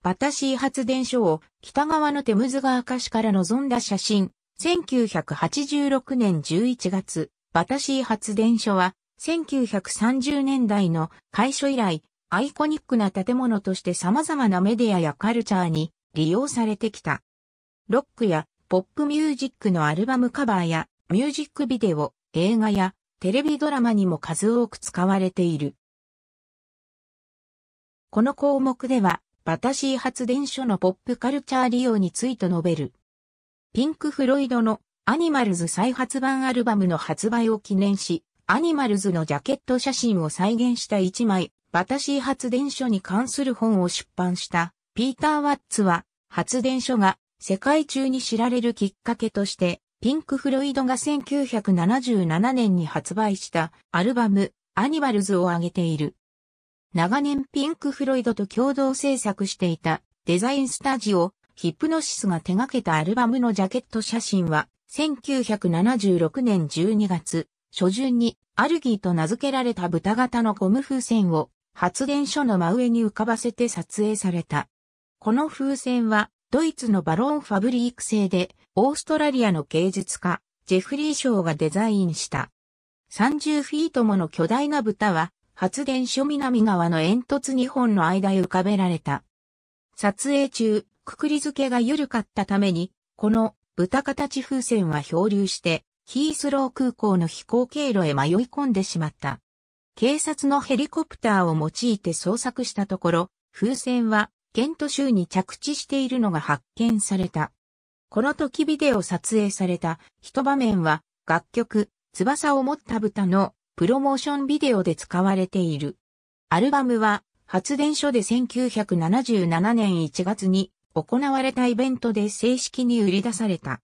バタシー発電所を北側のテムズ川下市から望んだ写真。1986年11月、バタシー発電所は1930年代の開所以来、アイコニックな建物として様々なメディアやカルチャーに利用されてきた。ロックやポップミュージックのアルバムカバーやミュージックビデオ、映画やテレビドラマにも数多く使われている。この項目ではバタシー発電所のポップカルチャー利用について述べる。ピンク・フロイドのアニマルズ再発版アルバムの発売を記念し、アニマルズのジャケット写真を再現した一枚、バタシー発電所に関する本を出版したピーター・ワッツは、発電所が世界中に知られるきっかけとして、ピンク・フロイドが1977年に発売したアルバムアニマルズを挙げている。長年ピンク・フロイドと共同制作していたデザインスタジオ、ヒプノシスが手掛けたアルバムのジャケット写真は、1976年12月、初旬にアルギーと名付けられた豚型のゴム風船を発電所の真上に浮かばせて撮影された。この風船はドイツのバロンファブリーク製でオーストラリアの芸術家ジェフリー・ショーがデザインした。30フィートもの巨大な豚は発電所南側の煙突2本の間へ浮かべられた。撮影中、くくり付けが緩かったために、この豚形風船は漂流して、ヒースロー空港の飛行経路へ迷い込んでしまった。警察のヘリコプターを用いて捜索したところ、風船はケント州に着地しているのが発見された。この時ビデオ撮影された一場面は楽曲、翼を持った豚のプロモーションビデオで使われている。アルバムは発電所で1977年1月に行われたイベントで正式に売り出された。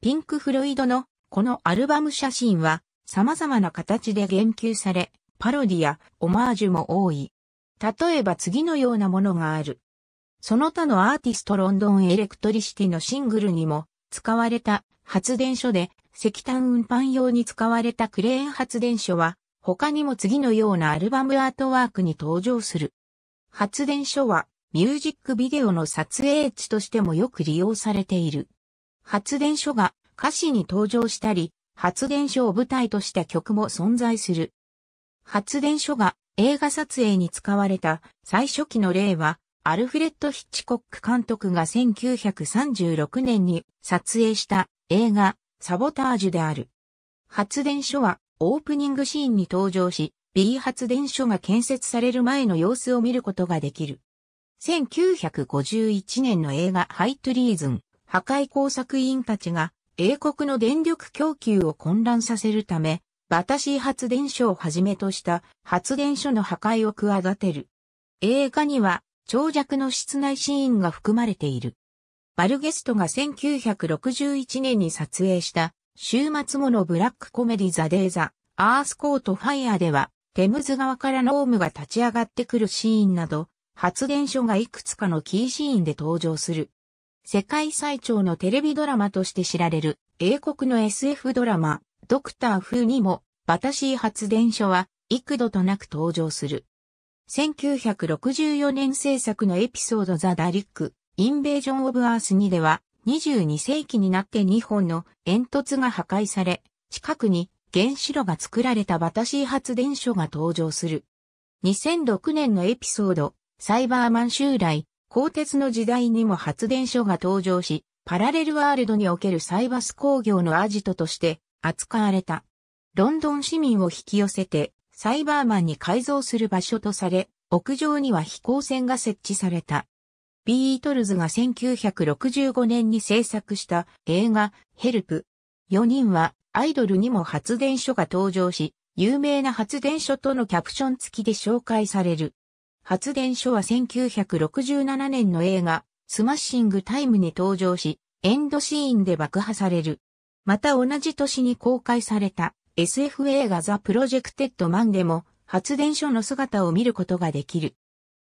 ピンク・フロイドのこのアルバム写真は様々な形で言及され、パロディやオマージュも多い。例えば次のようなものがある。その他のアーティストロンドンエレクトリシティのシングルにも使われた発電所で石炭運搬用に使われたクレーン発電所は、他にも次のようなアルバムアートワークに登場する。発電所は、ミュージックビデオの撮影地としてもよく利用されている。発電所が歌詞に登場したり、発電所を舞台とした曲も存在する。発電所が映画撮影に使われた最初期の例は、アルフレッド・ヒッチコック監督が1936年に撮影した映画サボタージュである。発電所はオープニングシーンに登場し、B 発電所が建設される前の様子を見ることができる。1951年の映画ハイトリーズン、破壊工作員たちが英国の電力供給を混乱させるため、バタシー発電所をはじめとした発電所の破壊を企てる。映画には長尺の室内シーンが含まれている。バルゲストが1961年に撮影した週末後のブラックコメディザ・デーザ・アースコート・ファイアでは、テムズ側からノームが立ち上がってくるシーンなど、発電所がいくつかのキーシーンで登場する。世界最長のテレビドラマとして知られる英国の SF ドラマ、ドクターフーにも、バタシー発電所は幾度となく登場する。1964年制作のエピソードザ・ダリック、インベージョン・オブ・アース2では、22世紀になって2本の煙突が破壊され、近くに原子炉が作られたバタシー発電所が登場する。2006年のエピソード、サイバーマン襲来、鋼鉄の時代にも発電所が登場し、パラレルワールドにおけるサイバス工業のアジトとして扱われた。ロンドン市民を引き寄せて、サイバーマンに改造する場所とされ、屋上には飛行船が設置された。ビートルズが1965年に制作した映画ヘルプ。4人はアイドルにも発電所が登場し、有名な発電所とのキャプション付きで紹介される。発電所は1967年の映画スマッシングタイムに登場し、エンドシーンで爆破される。また同じ年に公開された SF 映画ザ・プロジェクテッド・マンでも発電所の姿を見ることができる。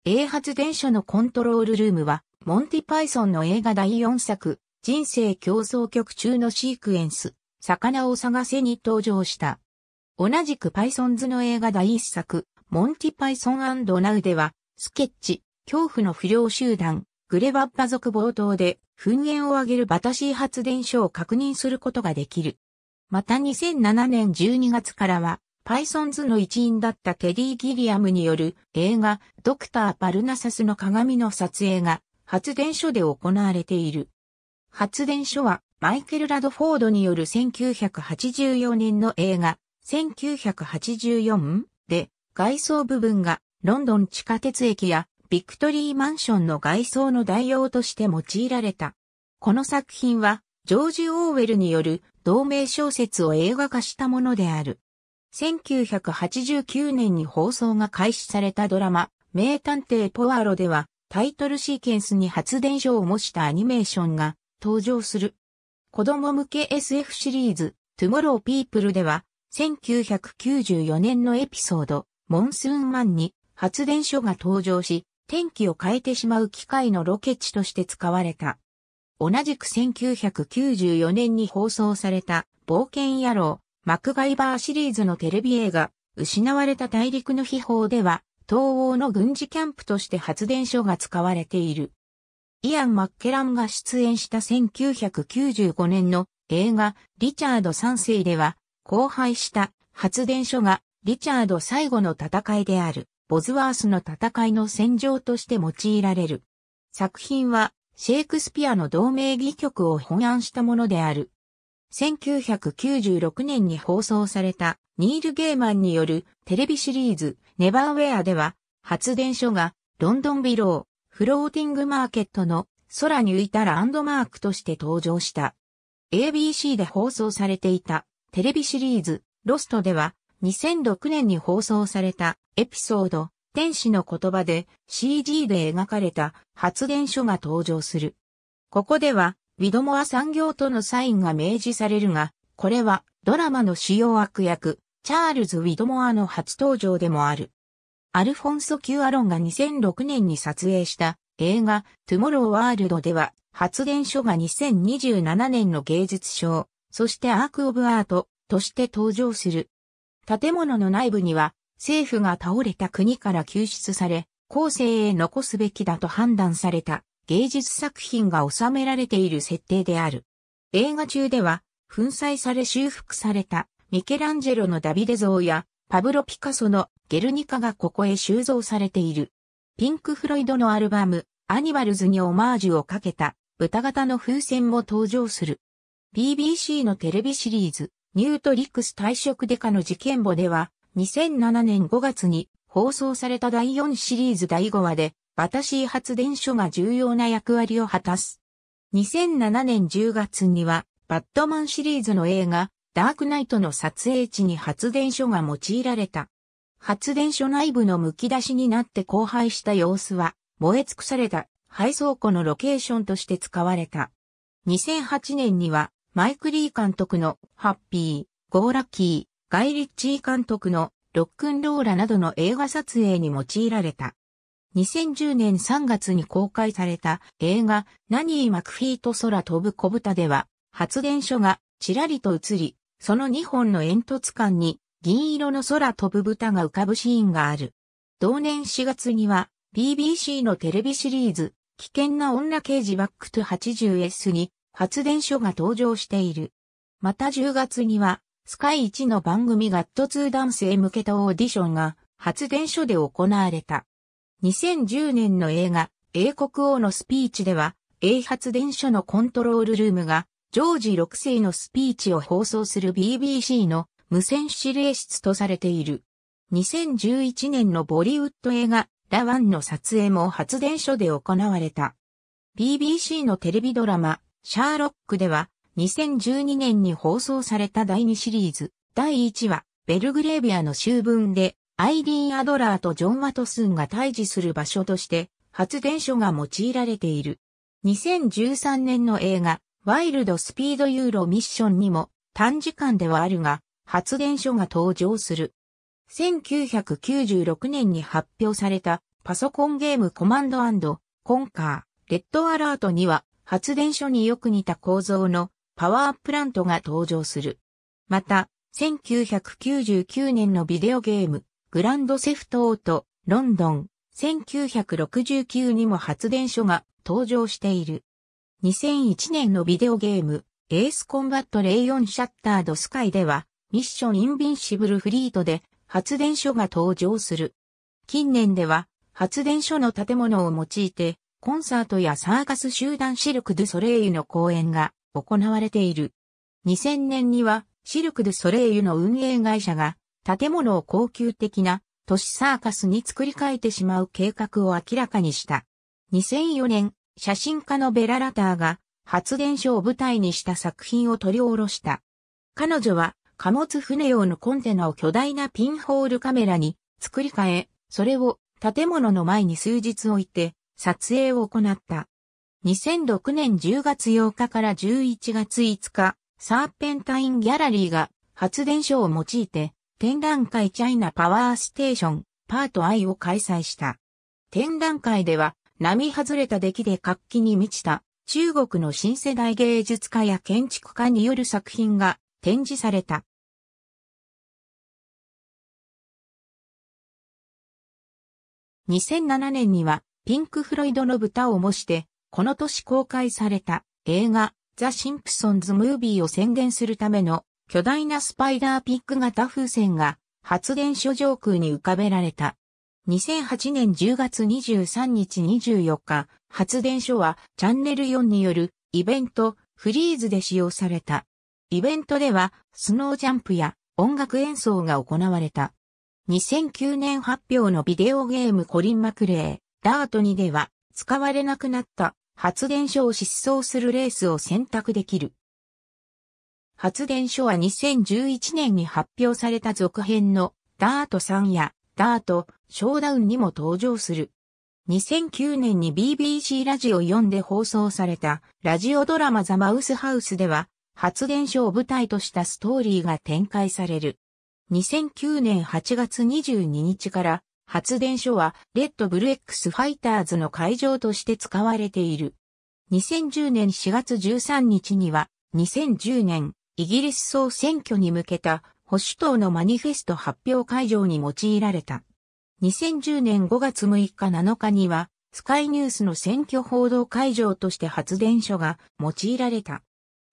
A 発電所のコントロールルームは、モンティパイソンの映画第4作、人生競争曲中のシークエンス、魚を探せに登場した。同じくパイソンズの映画第1作、モンティパイソンナウでは、スケッチ、恐怖の不良集団、グレバッパ族冒頭で、噴煙を上げるバタシー発電所を確認することができる。また2007年12月からは、パイソンズの一員だったテディ・ギリアムによる映画ドクター・パルナサスの鏡の撮影が発電所で行われている。発電所はマイケル・ラドフォードによる1984年の映画1984で外装部分がロンドン地下鉄駅やビクトリーマンションの外装の代用として用いられた。この作品はジョージ・オーウェルによる同名小説を映画化したものである。1989年に放送が開始されたドラマ、名探偵ポワロでは、タイトルシーケンスに発電所を模したアニメーションが登場する。子供向け SF シリーズ、トゥモローピープルでは、1994年のエピソード、モンスーンマンに発電所が登場し、天気を変えてしまう機械のロケ地として使われた。同じく1994年に放送された冒険野郎、マクガイバーシリーズのテレビ映画、失われた大陸の秘宝では、東欧の軍事キャンプとして発電所が使われている。イアン・マッケランが出演した1995年の映画リチャード3世では、荒廃した発電所がリチャード最後の戦いであるボズワースの戦いの戦場として用いられる。作品はシェイクスピアの同名義曲を翻案したものである。1996年に放送されたニール・ゲーマンによるテレビシリーズネバーウェアでは発電所がロンドンビローフローティングマーケットの空に浮いたランドマークとして登場した。ABC で放送されていたテレビシリーズロストでは2006年に放送されたエピソード天使の言葉で CG で描かれた発電所が登場する。ここではウィドモア産業とのサインが明示されるが、これはドラマの主要悪役、チャールズ・ウィドモアの初登場でもある。アルフォンソ・キュアロンが2006年に撮影した映画、トゥモロー・ワールドでは、発電所が2027年の芸術賞、そしてアーク・オブ・アートとして登場する。建物の内部には、政府が倒れた国から救出され、後世へ残すべきだと判断された芸術作品が収められている設定である。映画中では、粉砕され修復されたミケランジェロのダビデ像やパブロ・ピカソのゲルニカがここへ収蔵されている。ピンク・フロイドのアルバム、アニバルズにオマージュをかけた豚型の風船も登場する。BBC のテレビシリーズ、ニュートリックス退職デカの事件簿では、2007年5月に放送された第4シリーズ第5話で、バタシー発電所が重要な役割を果たす。2007年10月には、バットマンシリーズの映画、ダークナイトの撮影地に発電所が用いられた。発電所内部の剥き出しになって荒廃した様子は、燃え尽くされた配送庫のロケーションとして使われた。2008年には、マイク・リー監督のハッピー、ゴーラッキー、ガイ・リッチー監督のロックンローラなどの映画撮影に用いられた。2010年3月に公開された映画ナニー・マクフィーと空飛ぶ小豚では発電所がちらりと映り、その2本の煙突間に銀色の空飛ぶ豚が浮かぶシーンがある。同年4月には BBC のテレビシリーズ危険な女刑事バックト 80S に発電所が登場している。また10月にはスカイ1の番組ガット2男性向けたオーディションが発電所で行われた。2010年の映画、英国王のスピーチでは、英発電所のコントロールルームが、ジョージ6世のスピーチを放送する BBC の無線指令室とされている。2011年のボリウッド映画、ラワンの撮影も発電所で行われた。BBC のテレビドラマ、シャーロックでは、2012年に放送された第2シリーズ、第1話、ベルグレービアの秋分で、アイリーン・アドラーとジョン・ワトスンが対峙する場所として発電所が用いられている。2013年の映画、ワイルド・スピード・ユーロ・ミッションにも短時間ではあるが、発電所が登場する。1996年に発表されたパソコンゲームコマンドコンカー、レッドアラートには発電所によく似た構造のパワープラントが登場する。また、1999年のビデオゲームグランドセフトオート、ロンドン、1969にも発電所が登場している。2001年のビデオゲーム、エースコンバット04シャッタードスカイでは、ミッションインビンシブルフリートで発電所が登場する。近年では、発電所の建物を用いて、コンサートやサーカス集団シルク・ドゥ・ソレイユの公演が行われている。2000年には、シルク・ドゥ・ソレイユの運営会社が建物を高級的な都市サーカスに作り変えてしまう計画を明らかにした。2004年、写真家のベララターが発電所を舞台にした作品を取り下ろした。彼女は貨物船用のコンテナを巨大なピンホールカメラに作り変え、それを建物の前に数日置いて撮影を行った。2006年10月8日から11月5日、サーペンタインギャラリーが発電所を用いて展覧会チャイナパワーステーションパート I を開催した。展覧会では、並外れた出来で活気に満ちた中国の新世代芸術家や建築家による作品が展示された。2007年にはピンク・フロイドの豚を模して、この年公開された映画ザ・シンプソンズ・ムービーを宣伝するための巨大なスパイダーピック型風船が発電所上空に浮かべられた。2008年10月23日24日、発電所はチャンネル4によるイベントフリーズで使用された。イベントではスノージャンプや音楽演奏が行われた。2009年発表のビデオゲームコリン・マクレー、ダート2では使われなくなった発電所を疾走するレースを選択できる。発電所は2011年に発表された続編のダート3やダートショーダウンにも登場する。2009年に BBC ラジオ4で放送されたラジオドラマザ・マウスハウスでは発電所を舞台としたストーリーが展開される。2009年8月22日から発電所はレッドブル X ファイターズの会場として使われている。2010年4月13日には2010年イギリス総選挙に向けた保守党のマニフェスト発表会場に用いられた。2010年5月6日7日には、スカイニュースの選挙報道会場として発電所が用いられた。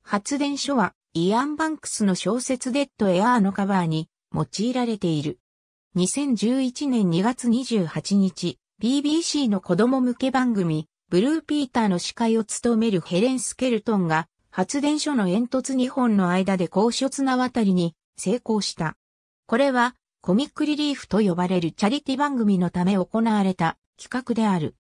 発電所は、イアン・バンクスの小説デッド・エアーのカバーに用いられている。2011年2月28日、BBC の子供向け番組、ブルーピーターの司会を務めるヘレン・スケルトンが発電所の煙突2本の間で高所綱渡りに成功した。これはコミックリリーフと呼ばれるチャリティ番組のため行われた企画である。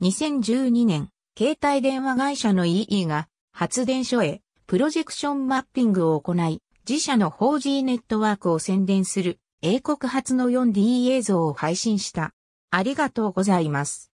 2012年、携帯電話会社の EE が発電所へプロジェクションマッピングを行い、自社の 4G ネットワークを宣伝する英国発の 4D 映像を配信した。ありがとうございます。